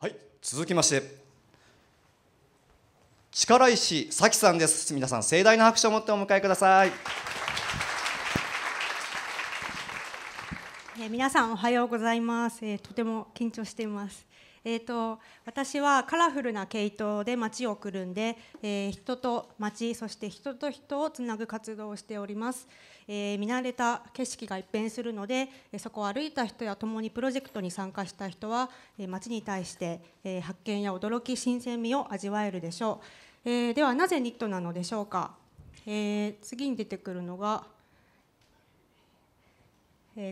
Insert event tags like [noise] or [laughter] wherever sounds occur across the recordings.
はい続きまして力石咲さんです皆さん盛大な拍手を持ってお迎えくださいえ皆さんおはようございます、えー、とても緊張していますえーと、私はカラフルな毛糸で街をくるんで、えー、人と街そして人と人をつなぐ活動をしております、えー、見慣れた景色が一変するのでそこを歩いた人や共にプロジェクトに参加した人は町に対して、え発見や驚き新鮮味を味わえるでしょう、えではなぜニットなのでしょうか、え次に出てくるのが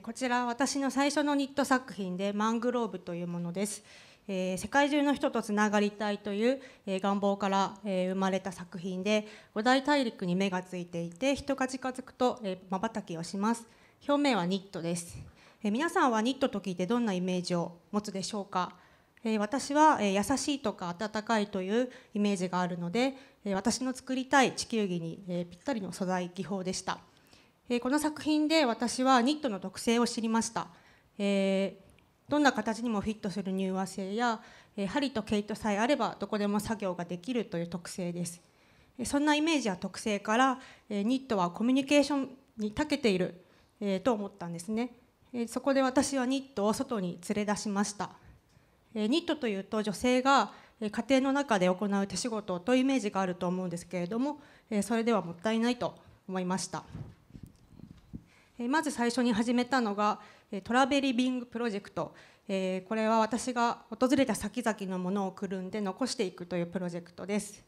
こちら私の最初のニット作品でマングローブというものです。えー、世界中の人とつながりたいという、えー、願望から、えー、生まれた作品で五大大陸に目がついていて人が近づくとまばたきをします表面はニットです、えー、皆さんはニットと聞いてどんなイメージを持つでしょうか、えー、私は、えー、優しいとか温かいというイメージがあるので、えー、私の作りたい地球儀に、えー、ぴったりの素材技法でした、えー、この作品で私はニットの特性を知りました、えーどんな形にもフィットする乳和性や、え針と毛糸さえあればどこでも作業ができるという特性ですそんなイメージや特性から、えニットはコミュニケーションに長けている、えと思ったんですね、えそこで私はニットを外に連れ出しました、えニットというと女性が家庭の中で行う手仕事というイメージがあると思うんですけれども、えそれではもったいないと思いましたまず最初に始めたのがトラベリビングプロジェクトえー、これは私が訪れた先々のものをくるんで残していくというプロジェクトです、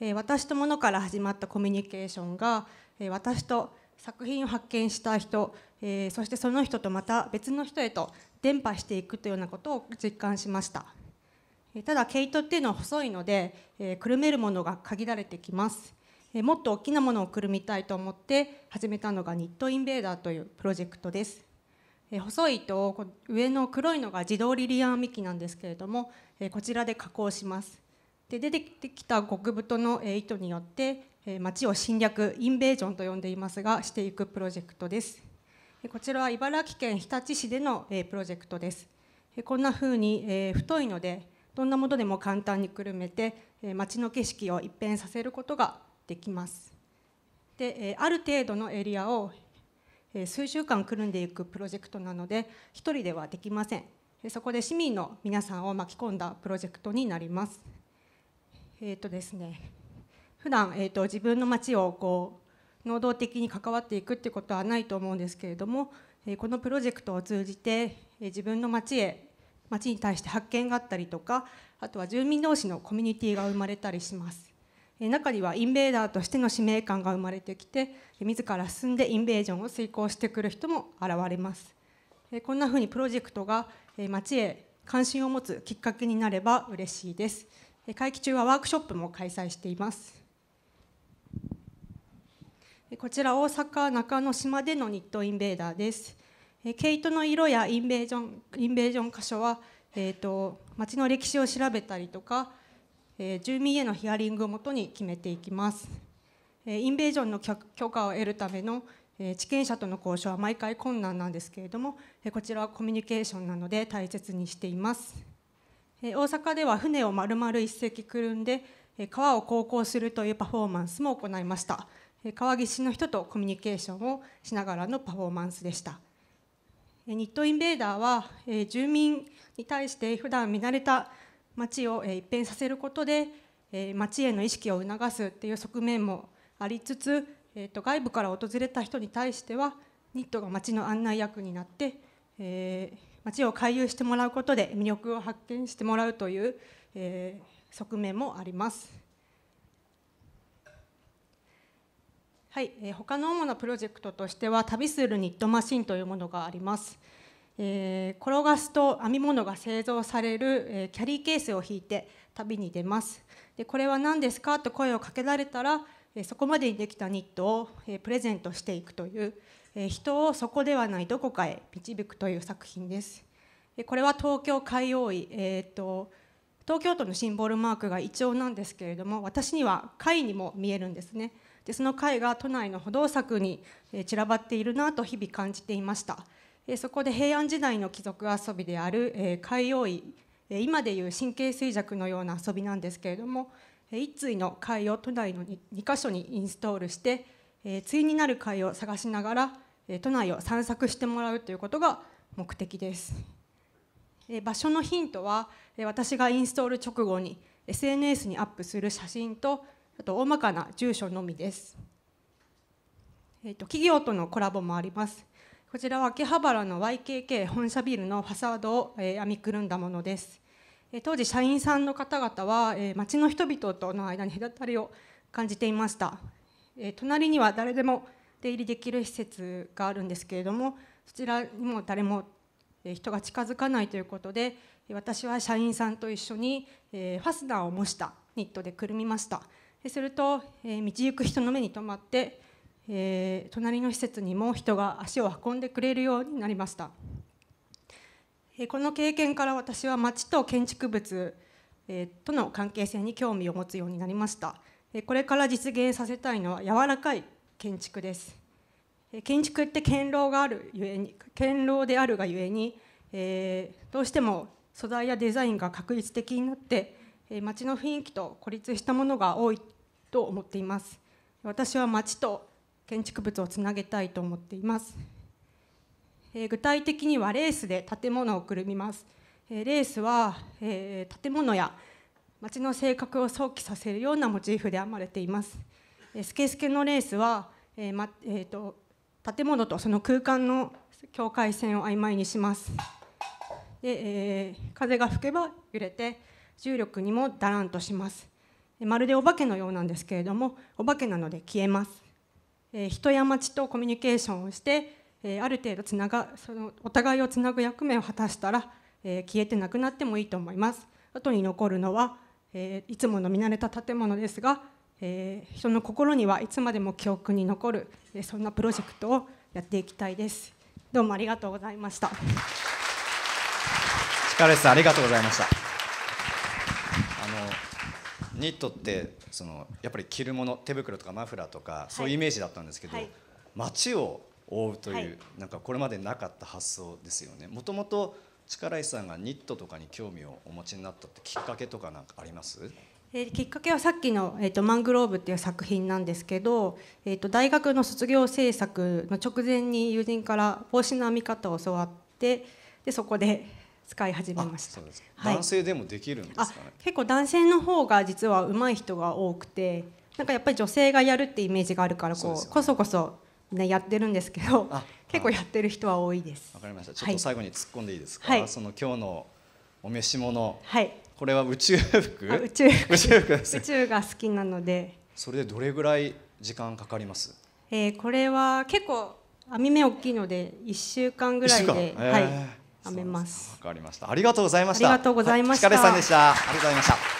えー、私とものから始まったコミュニケーションが、えー、私と作品を発見した人、えそしてその人とまた別の人へと伝播していくというようなことを実感しました、えただ毛糸っていうのは細いので、えくるめるものが限られてきます、えもっと大きなものをくるみたいと思って始めたのがニットインベーダーというプロジェクトですえ細いと上の黒いのが自動リリアン編みなんですけれども、えこちらで加工しますで出てきた極太の糸によって、え町を侵略インベージョンと呼んでいますがしていくプロジェクトですこちらは茨城県日立市での、えプロジェクトですこんな風に、え太いのでどんなものでも簡単にくるめて、え町の景色を一変させることができますで、えある程度のエリアを数週間くるんでいくプロジェクトなので1人ではできませんそこで市民の皆さんを巻き込んだプロジェクトになりますえっ、ー、とですね普段、えーと、自分の町をこう能動的に関わっていくってことはないと思うんですけれども、えこのプロジェクトを通じて、え自分の町へ町に対して発見があったりとかあとは住民同士のコミュニティが生まれたりします中にはインベーダーとしての使命感が生まれてきて自ら進んでインベージョンを遂行してくる人も現れますこんなふうにプロジェクトが町へ関心を持つきっかけになれば嬉しいです会期中はワークショップも開催していますこちら大阪中之島でのニットインベーダーです毛糸の色やインベージョンインベージョン箇所は、えーと、町の歴史を調べたりとかえー、住民へのヒアリングをもとに決めていきます、えー、インベージョンの許可を得るための、えー、地権者との交渉は毎回困難なんですけれども、えこちらはコミュニケーションなので大切にしています、え大阪では船を丸々1隻くるんで、え川を航行するというパフォーマンスも行いました、え川岸の人とコミュニケーションをしながらのパフォーマンスでしたニットインベーダーは、え住民に対して普段見慣れた町を一変させることで町への意識を促すっていう側面もありつつ、えー、と外部から訪れた人に対してはニットが町の案内役になって、えー、町を回遊してもらうことで魅力を発見してもらうという、えー、側面もあります。はい、えー、他の主なプロジェクトとしては旅するニットマシンというものがあります。えー、転がすと編み物が製造される、えー、キャリーケースを引いて旅に出ますでこれは何ですかと声をかけられたら、えー、そこまでにできたニットを、えプレゼントしていくという、え人をそこではないどこかへ導くという作品ですでこれは東京海洋医、えーと、と東京都のシンボルマークがイチョウなんですけれども私には貝にも見えるんですねでその貝が都内の歩道柵に散らばっているなと日々感じていましたそこで平安時代の貴族遊びである海洋医今でいう神経衰弱のような遊びなんですけれども一対の貝を都内の2か所にインストールして対になる貝を探しながら都内を散策してもらうということが目的です場所のヒントは私がインストール直後に SNS にアップする写真とあと大まかな住所のみです、えと企業とのコラボもありますこちらは秋葉原の YKK 本社ビルのファサードを、え編みくるんだものです、え当時社員さんの方々は、え町の人々との間に隔たりを感じていました、え隣には誰でも出入りできる施設があるんですけれどもそちらにも誰も人が近づかないということで私は社員さんと一緒に、えファスナーを模したニットでくるみましたすると、え道行く人の目に留まってえー、隣の施設にも人が足を運んでくれるようになりました、えー、この経験から私は町と建築物、えー、との関係性に興味を持つようになりました、えー、これから実現させたいのは柔らかい建築です、えー、建築って堅牢があるゆえに堅牢であるがゆえに、えー、どうしても素材やデザインが確率的になって、えー、町の雰囲気と孤立したものが多いと思っています私は町と建築物をつなげたいと思っています、えー、具体的にはレースで建物をくるみます、えー、レースは、えー、建物や街の性格を想起させるようなモチーフで編まれています、えー、スケスケのレースは、えーまえーと、建物とその空間の境界線を曖昧にしますで、えー、風が吹けば揺れて重力にもだらんとしますまるでお化けのようなんですけれどもお化けなので消えますえ人や町とコミュニケーションをして、えある程度つながそのお互いをつなぐ役目を果たしたら、え消えてなくなってもいいと思います後に残るのは、えいつもの見慣れた建物ですが、え人の心にはいつまでも記憶に残る、えそんなプロジェクトをやっていきたいですどうもありがとうございました力石さんありがとうございましたニットってそのやっぱり着るもの手袋とかマフラーとかそういうイメージだったんですけど、街を覆うという、はい、なんかこれまでなかった発想ですよね。もともと力石さんがニットとかに興味をお持ちになったってきっかけとかなんかあります？えー、きっかけはさっきの、えーと「マングローブ」っていう作品なんですけど、えーと大学の卒業制作の直前に友人から帽子の編み方を教わってでそこで使い始めました、はい、男性でもできるんですか、ね、結構男性の方が実は上手い人が多くてなんかやっぱり女性がやるってイメージがあるからこう、ね、こそこそねやってるんですけど [laughs] 結構やってる人は多いですわかりましたちょっと最後に突っ込んでいいですか、はい、その今日のお召し物、はい、これは宇宙服宇宙服 [laughs] 宇宙が好きなのでそれでどれぐらい時間かかります、えー、これは結構網目大きいので1週間ぐらいで、えー、はいはめます。わかりました。ありがとうございました。ありがとうございました。は疲れさんでした。ありがとうございました。